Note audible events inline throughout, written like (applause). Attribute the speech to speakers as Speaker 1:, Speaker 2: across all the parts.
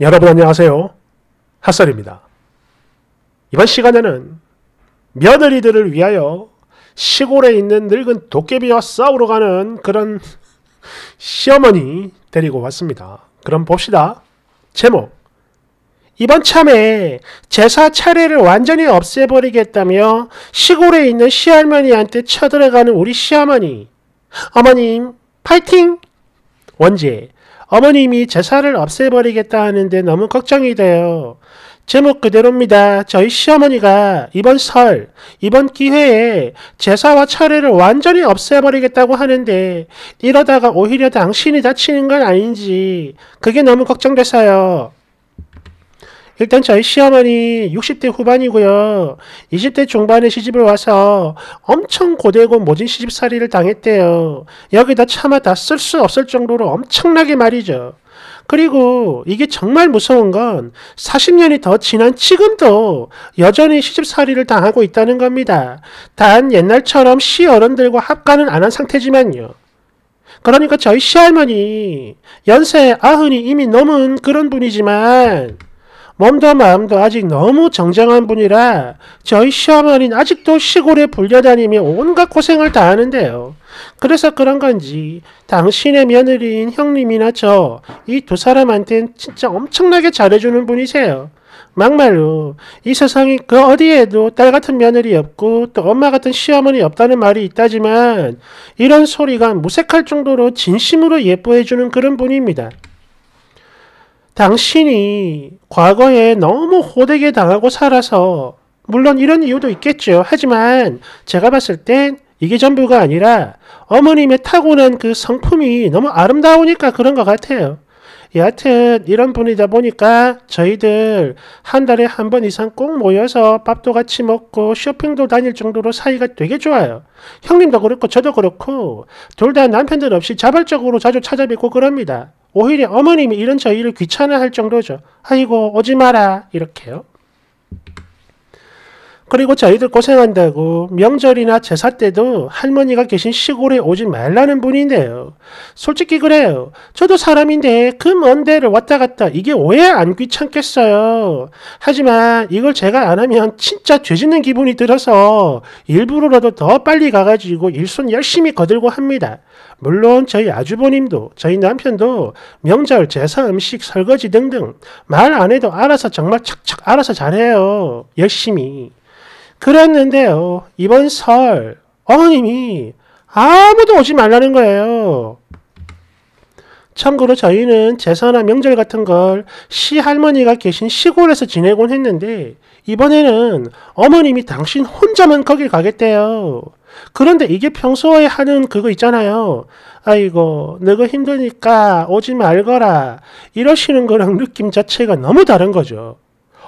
Speaker 1: 여러분 안녕하세요. 핫설입니다. 이번 시간에는 며느리들을 위하여 시골에 있는 늙은 도깨비와 싸우러 가는 그런 시어머니 데리고 왔습니다. 그럼 봅시다. 제목 이번 참에 제사 차례를 완전히 없애버리겠다며 시골에 있는 시할머니한테 쳐들어가는 우리 시어머니 어머님 파이팅! 원제 어머님이 제사를 없애버리겠다 하는데 너무 걱정이 돼요. 제목 그대로입니다. 저희 시어머니가 이번 설, 이번 기회에 제사와 차례를 완전히 없애버리겠다고 하는데 이러다가 오히려 당신이 다치는 건 아닌지 그게 너무 걱정돼서요. 일단 저희 시어머니 60대 후반이고요. 20대 중반에 시집을 와서 엄청 고되고 모진 시집살이를 당했대요. 여기다 차마 다 쓸 수 없을 정도로 엄청나게 말이죠. 그리고 이게 정말 무서운 건 40년이 더 지난 지금도 여전히 시집살이를 당하고 있다는 겁니다. 단 옛날처럼 시 어른들과 합가는 안 한 상태지만요. 그러니까 저희 시할머니 연세 아흔이 이미 넘은 그런 분이지만 몸도 마음도 아직 너무 정정한 분이라 저희 시어머니는 아직도 시골에 불려다니며 온갖 고생을 다하는데요. 그래서 그런 건지 당신의 며느리인 형님이나 저 이 두사람한테는 진짜 엄청나게 잘해주는 분이세요. 막말로 이 세상이 그 어디에도 딸 같은 며느리 없고 또 엄마 같은 시어머니 없다는 말이 있다지만 이런 소리가 무색할 정도로 진심으로 예뻐해주는 그런 분입니다. 당신이 과거에 너무 호되게 당하고 살아서 물론 이런 이유도 있겠죠. 하지만 제가 봤을 땐 이게 전부가 아니라 어머님의 타고난 그 성품이 너무 아름다우니까 그런 것 같아요. 여하튼 이런 분이다 보니까 저희들 한 달에 한 번 이상 꼭 모여서 밥도 같이 먹고 쇼핑도 다닐 정도로 사이가 되게 좋아요. 형님도 그렇고 저도 그렇고 둘 다 남편들 없이 자발적으로 자주 찾아뵙고 그럽니다. 오히려 어머님이 이런 저희를 귀찮아할 정도죠. 아이고 오지 마라 이렇게요. 그리고 저희들 고생한다고 명절이나 제사 때도 할머니가 계신 시골에 오지 말라는 분인데요. 솔직히 그래요. 저도 사람인데 그 먼 데를 왔다 갔다 이게 왜 안 귀찮겠어요. 하지만 이걸 제가 안 하면 진짜 죄짓는 기분이 들어서 일부러라도 더 빨리 가가지고 일손 열심히 거들고 합니다. 물론 저희 아주버님도 저희 남편도 명절 제사 음식 설거지 등등 말 안 해도 알아서 정말 착착 알아서 잘해요. 열심히. 그랬는데요. 이번 설 어머님이 아무도 오지 말라는 거예요. 참고로 저희는 제사나 명절 같은 걸 시할머니가 계신 시골에서 지내곤 했는데 이번에는 어머님이 당신 혼자만 거길 가겠대요. 그런데 이게 평소에 하는 그거 있잖아요. 아이고, 너가 힘드니까 오지 말거라. 이러시는 거랑 느낌 자체가 너무 다른 거죠.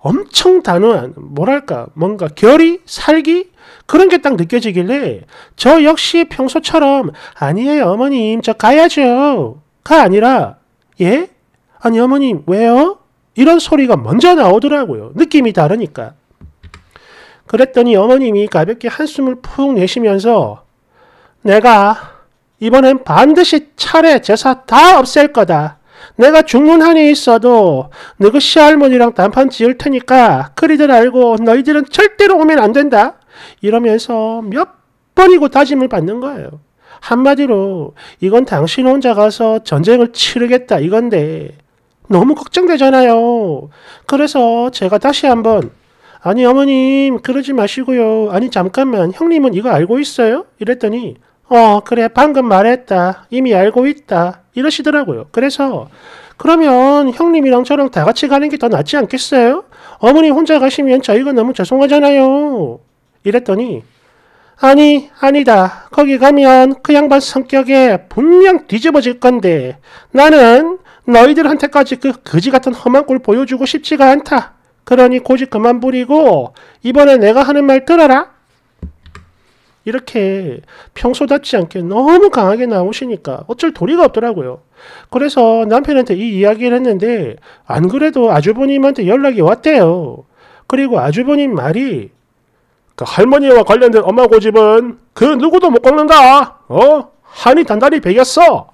Speaker 1: 엄청 단호한 뭐랄까 뭔가 결이 살기 그런 게 딱 느껴지길래 저 역시 평소처럼 아니에요 어머님 저 가야죠 가 아니라 예? 아니 어머님 왜요? 이런 소리가 먼저 나오더라고요 느낌이 다르니까 그랬더니 어머님이 가볍게 한숨을 푹 내쉬면서 내가 이번엔 반드시 차례 제사 다 없앨 거다 내가 죽는 한이 있어도 너희 시할머니랑 단판 지을 테니까 그리들 알고 너희들은 절대로 오면 안 된다. 이러면서 몇 번이고 다짐을 받는 거예요. 한마디로 이건 당신 혼자 가서 전쟁을 치르겠다 이건데 너무 걱정되잖아요. 그래서 제가 다시 한번 아니 어머님 그러지 마시고요. 아니 잠깐만 형님은 이거 알고 있어요? 이랬더니 어, 그래, 방금 말했다. 이미 알고 있다. 이러시더라고요. 그래서, 그러면 형님이랑 저랑 다 같이 가는 게 더 낫지 않겠어요? 어머니 혼자 가시면 저희가 너무 죄송하잖아요. 이랬더니, 아니, 아니다. 거기 가면 그 양반 성격에 분명 뒤집어질 건데 나는 너희들한테까지 그 거지 같은 험한 꼴 보여주고 싶지가 않다. 그러니 고집 그만 부리고 이번에 내가 하는 말 들어라. 이렇게 평소답지 않게 너무 강하게 나오시니까 어쩔 도리가 없더라고요. 그래서 남편한테 이 이야기를 했는데 안 그래도 아주버님한테 연락이 왔대요. 그리고 아주버님 말이 그 할머니와 관련된 엄마 고집은 그 누구도 못 꺾는다. 어? 한이 단단히 베겼어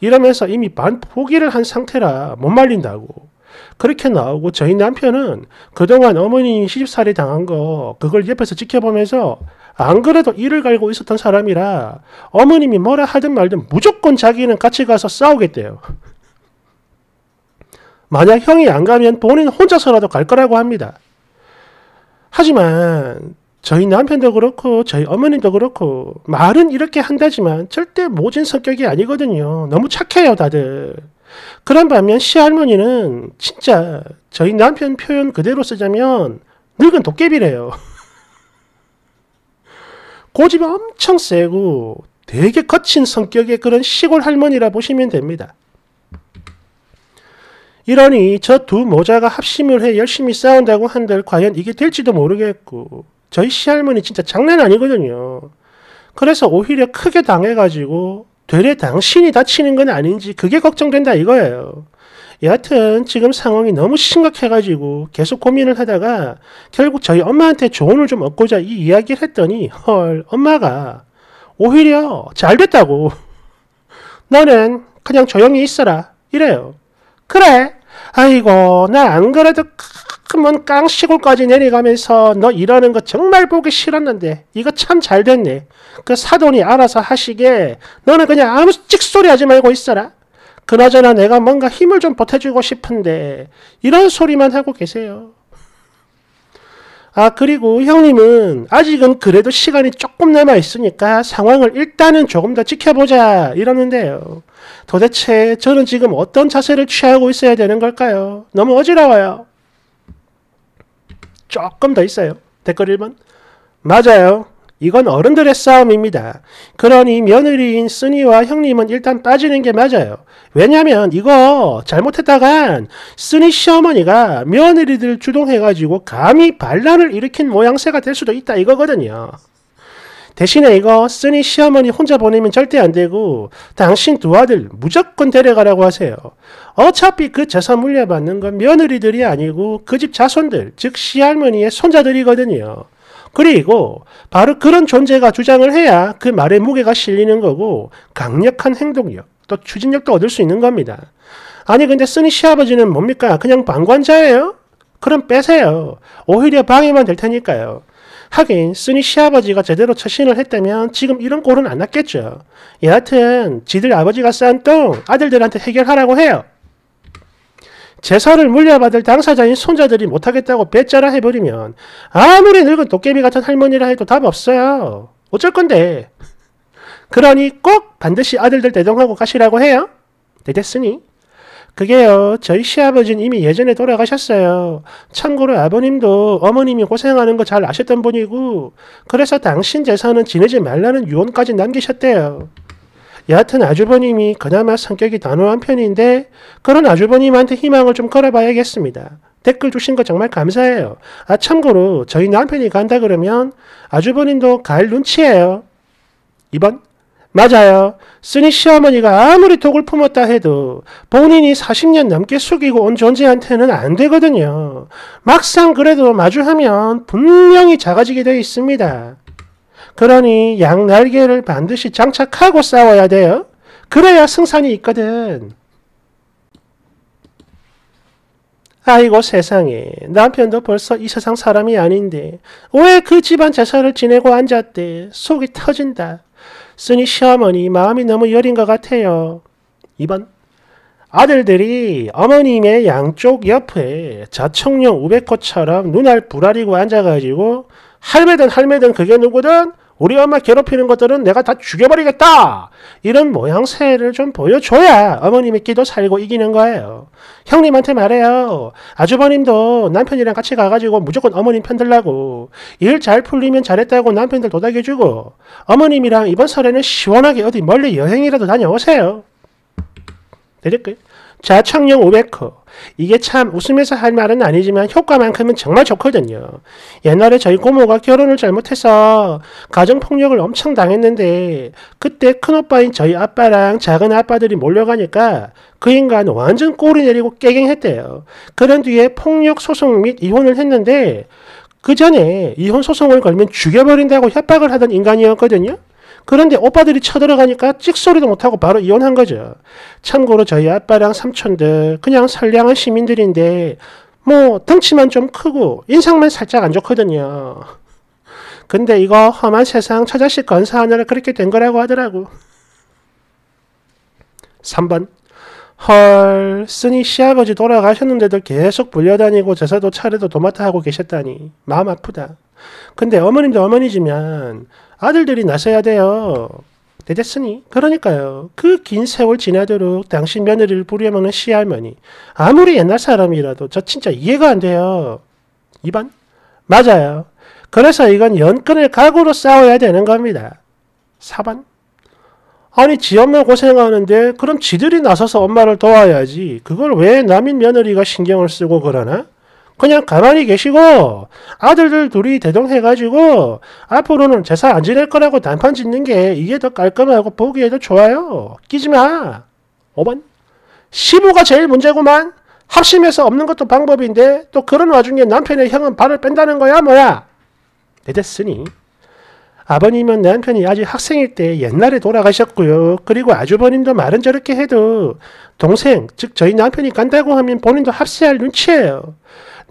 Speaker 1: 이러면서 이미 반 포기를 한 상태라 못 말린다고. 그렇게 나오고 저희 남편은 그동안 어머니 시집살이 당한 거 그걸 옆에서 지켜보면서 안 그래도 이를 갈고 있었던 사람이라 어머님이 뭐라 하든 말든 무조건 자기는 같이 가서 싸우겠대요. 만약 형이 안 가면 본인 혼자서라도 갈 거라고 합니다. 하지만 저희 남편도 그렇고 저희 어머님도 그렇고 말은 이렇게 한다지만 절대 모진 성격이 아니거든요. 너무 착해요 다들. 그런 반면 시할머니는 진짜 저희 남편 표현 그대로 쓰자면 늙은 도깨비래요. (laughs) 고집이 엄청 세고 되게 거친 성격의 그런 시골 할머니라 보시면 됩니다. 이러니 저 두 모자가 합심을 해 열심히 싸운다고 한들 과연 이게 될지도 모르겠고 저희 시할머니 진짜 장난 아니거든요. 그래서 오히려 크게 당해가지고 되레 당신이 다치는 건 아닌지 그게 걱정된다 이거예요. 여하튼 지금 상황이 너무 심각해가지고 계속 고민을 하다가 결국 저희 엄마한테 조언을 좀 얻고자 이 이야기를 했더니 헐 엄마가 오히려 잘 됐다고 (laughs) 너는 그냥 조용히 있어라 이래요. 그래 아이고 나 안 그래도 큰먼 깡시골까지 내려가면서 너 이러는 거 정말 보기 싫었는데 이거 참 잘 됐네. 그 사돈이 알아서 하시게 너는 그냥 아무 찍소리 하지 말고 있어라. 그나저나 내가 뭔가 힘을 좀 보태주고 싶은데 이런 소리만 하고 계세요. 아 그리고 형님은 아직은 그래도 시간이 조금 남아 있으니까 상황을 일단은 조금 더 지켜보자 이러는데요. 도대체 저는 지금 어떤 자세를 취하고 있어야 되는 걸까요? 너무 어지러워요. 조금 더 있어요. 댓글 1번. 맞아요. 이건 어른들의 싸움입니다. 그러니 며느리인 쓰니와 형님은 일단 따지는 게 맞아요. 왜냐면 이거 잘못했다간 쓰니 시어머니가 며느리들 주동해가지고 감히 반란을 일으킨 모양새가 될 수도 있다 이거거든요. 대신에 이거 쓰니 시어머니 혼자 보내면 절대 안 되고 당신 두 아들 무조건 데려가라고 하세요. 어차피 그 재산 물려받는 건 며느리들이 아니고 그 집 자손들 즉 시할머니의 손자들이거든요. 그리고 바로 그런 존재가 주장을 해야 그 말의 무게가 실리는 거고 강력한 행동력 또 추진력도 얻을 수 있는 겁니다. 아니 근데 쓰니 시아버지는 뭡니까? 그냥 방관자예요? 그럼 빼세요. 오히려 방해만 될 테니까요. 하긴 쓰니 시아버지가 제대로 처신을 했다면 지금 이런 꼴은 안 났겠죠. 여하튼 지들 아버지가 싼똥 아들들한테 해결하라고 해요. 재산을 물려받을 당사자인 손자들이 못하겠다고 배짜라 해버리면 아무리 늙은 도깨비 같은 할머니라 해도 답 없어요. 어쩔 건데. 그러니 꼭 반드시 아들들 대동하고 가시라고 해요. 네, 됐으니. 그게요, 저희 시아버지는 이미 예전에 돌아가셨어요. 참고로 아버님도 어머님이 고생하는 거 잘 아셨던 분이고, 그래서 당신 재산은 지내지 말라는 유언까지 남기셨대요. 여하튼 아주버님이 그나마 성격이 단호한 편인데 그런 아주버님한테 희망을 좀 걸어봐야겠습니다. 댓글 주신 거 정말 감사해요. 아 참고로 저희 남편이 간다 그러면 아주버님도 갈 눈치예요. 2번 맞아요. 쓰니 시어머니가 아무리 독을 품었다 해도 본인이 40년 넘게 숙이고 온 존재한테는 안 되거든요. 막상 그래도 마주하면 분명히 작아지게 되어 있습니다. 그러니 양 날개를 반드시 장착하고 싸워야 돼요. 그래야 승산이 있거든. 아이고 세상에 남편도 벌써 이 세상 사람이 아닌데 왜 그 집안 제사를 지내고 앉았대 속이 터진다 쓰니 시어머니 마음이 너무 여린 것 같아요 2번 아들들이 어머님의 양쪽 옆에 자청령 우백호처럼 눈알 부라리고 앉아가지고 할매든 할매든 그게 누구든 우리엄마 괴롭히는 것들은 내가 다 죽여버리겠다. 이런 모양새를 좀 보여줘야 어머님의 끼도 살고 이기는 거예요. 형님한테 말해요. 아주버님도 남편이랑 같이 가가지고 무조건 어머님 편 들라고. 일 잘 풀리면 잘했다고 남편들 도닥여주고 어머님이랑 이번 설에는 시원하게 어디 멀리 여행이라도 다녀오세요. 내릴고요 자청용 500호. 이게 참 웃으면서 할 말은 아니지만 효과만큼은 정말 좋거든요. 옛날에 저희 고모가 결혼을 잘못해서 가정폭력을 엄청 당했는데 그때 큰오빠인 저희 아빠랑 작은 아빠들이 몰려가니까 그 인간 완전 꼬리 내리고 깨갱했대요. 그런 뒤에 폭력 소송 및 이혼을 했는데 그 전에 이혼 소송을 걸면 죽여버린다고 협박을 하던 인간이었거든요. 그런데 오빠들이 쳐들어가니까 찍소리도 못하고 바로 이혼한 거죠. 참고로 저희 아빠랑 삼촌들 그냥 선량한 시민들인데 뭐 덩치만 좀 크고 인상만 살짝 안 좋거든요. 근데 이거 험한 세상 처자식 건사하느라 그렇게 된 거라고 하더라고. 3번 헐, 쓰니 시아버지 돌아가셨는데도 계속 불려다니고 제사도 차례도 도맡아 하고 계셨다니 마음 아프다. 근데 어머님도 어머니지만 아들들이 나서야 돼요. 되겠으니 그러니까요. 그 긴 세월 지나도록 당신 며느리를 부려먹는 시할머니. 아무리 옛날 사람이라도 저 진짜 이해가 안 돼요. 2반 맞아요. 그래서 이건 연근을 각오로 싸워야 되는 겁니다. 4번? 아니 지 엄마 고생하는데 그럼 지들이 나서서 엄마를 도와야지. 그걸 왜 남인 며느리가 신경을 쓰고 그러나? 그냥 가만히 계시고 아들들 둘이 대동해가지고 앞으로는 제사 안 지낼 거라고 단판 짓는 게 이게 더 깔끔하고 보기에도 좋아요. 끼지 마. 5번. 시부가 제일 문제구만. 합심해서 없는 것도 방법인데 또 그런 와중에 남편의 형은 발을 뺀다는 거야 뭐야. 내 됐으니. 아버님은 남편이 아직 학생일 때 옛날에 돌아가셨고요. 그리고 아주버님도 말은 저렇게 해도 동생, 즉 저희 남편이 간다고 하면 본인도 합세할 눈치예요.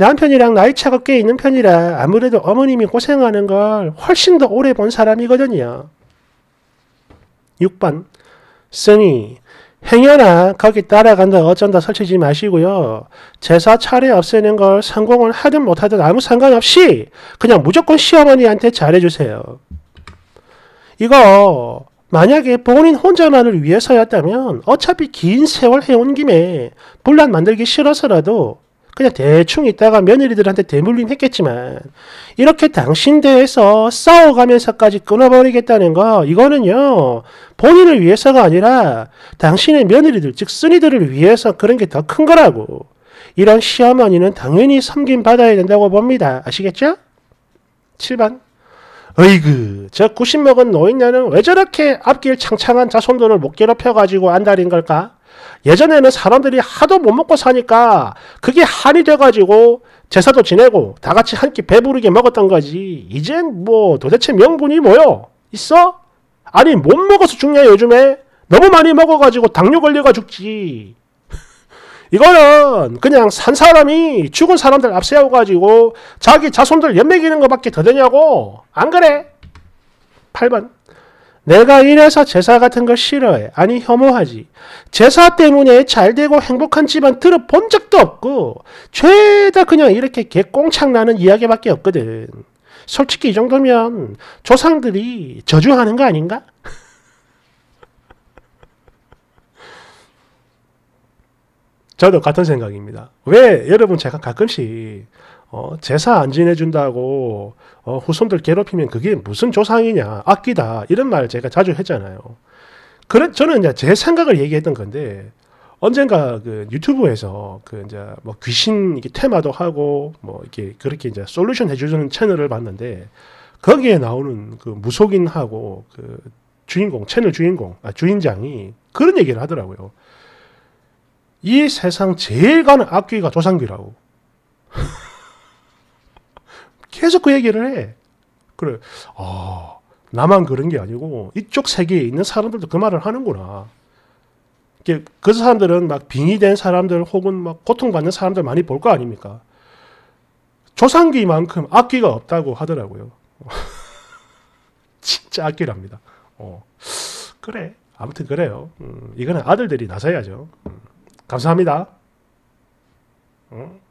Speaker 1: 남편이랑 나이 차가 꽤 있는 편이라 아무래도 어머님이 고생하는 걸 훨씬 더 오래 본 사람이거든요. 6번 쓰니 행여나 거기 따라간다 어쩐다 설치지 마시고요. 제사 차례 없애는 걸 성공을 하든 못하든 아무 상관없이 그냥 무조건 시어머니한테 잘해주세요. 이거 만약에 본인 혼자만을 위해서였다면 어차피 긴 세월 해온 김에 분란 만들기 싫어서라도 그냥 대충 있다가 며느리들한테 대물림 했겠지만 이렇게 당신 대에서 싸워가면서까지 끊어버리겠다는 거 이거는요 본인을 위해서가 아니라 당신의 며느리들 즉 쓰니들을 위해서 그런 게 더 큰 거라고 이런 시어머니는 당연히 섬김 받아야 된다고 봅니다 아시겠죠? 7번 어이그 저90 먹은 노인네는 왜 저렇게 앞길 창창한 자손들을 못 괴롭혀가지고 안달인 걸까? 예전에는 사람들이 하도 못 먹고 사니까 그게 한이 돼가지고 제사도 지내고 다 같이 한 끼 배부르게 먹었던 거지. 이젠 뭐 도대체 명분이 뭐요? 있어? 아니 못 먹어서 죽냐 요즘에? 너무 많이 먹어가지고 당뇨 걸려가 죽지. (laughs) 이거는 그냥 산 사람이 죽은 사람들 앞세워가지고 자기 자손들 연맥이는 것밖에 더 되냐고? 안 그래? 8번. 내가 이래서 제사 같은 걸 싫어해. 아니 혐오하지. 제사 때문에 잘되고 행복한 집안 들어본 적도 없고 죄다 그냥 이렇게 개꽁창 나는 이야기밖에 없거든. 솔직히 이 정도면 조상들이 저주하는 거 아닌가? (laughs) 저도 같은 생각입니다. 왜 여러분 제가 가끔씩 어, 제사 안 지내준다고 어, 후손들 괴롭히면 그게 무슨 조상이냐 악기다 이런 말 제가 자주 했잖아요. 그래 저는 이제 제 생각을 얘기했던 건데 언젠가 그 유튜브에서 그 이제 뭐 귀신 이게 테마도 하고 뭐 이렇게 그렇게 이제 솔루션 해주는 채널을 봤는데 거기에 나오는 그 무속인하고 그 주인공 채널 주인공 아 주인장이 그런 얘기를 하더라고요. 이 세상 제일 가는 악귀가 조상귀라고. (laughs) 계속 그 얘기를 해. 그래. 아, 나만 그런 게 아니고 이쪽 세계에 있는 사람들도 그 말을 하는구나. 그 사람들은 막 빙의된 사람들 혹은 막 고통받는 사람들 많이 볼 거 아닙니까? 조상기만큼 악기가 없다고 하더라고요. (laughs) 진짜 악기랍니다. 어. 그래. 아무튼 그래요. 음, 이거는 아들들이 나서야죠. 음, 감사합니다. 음.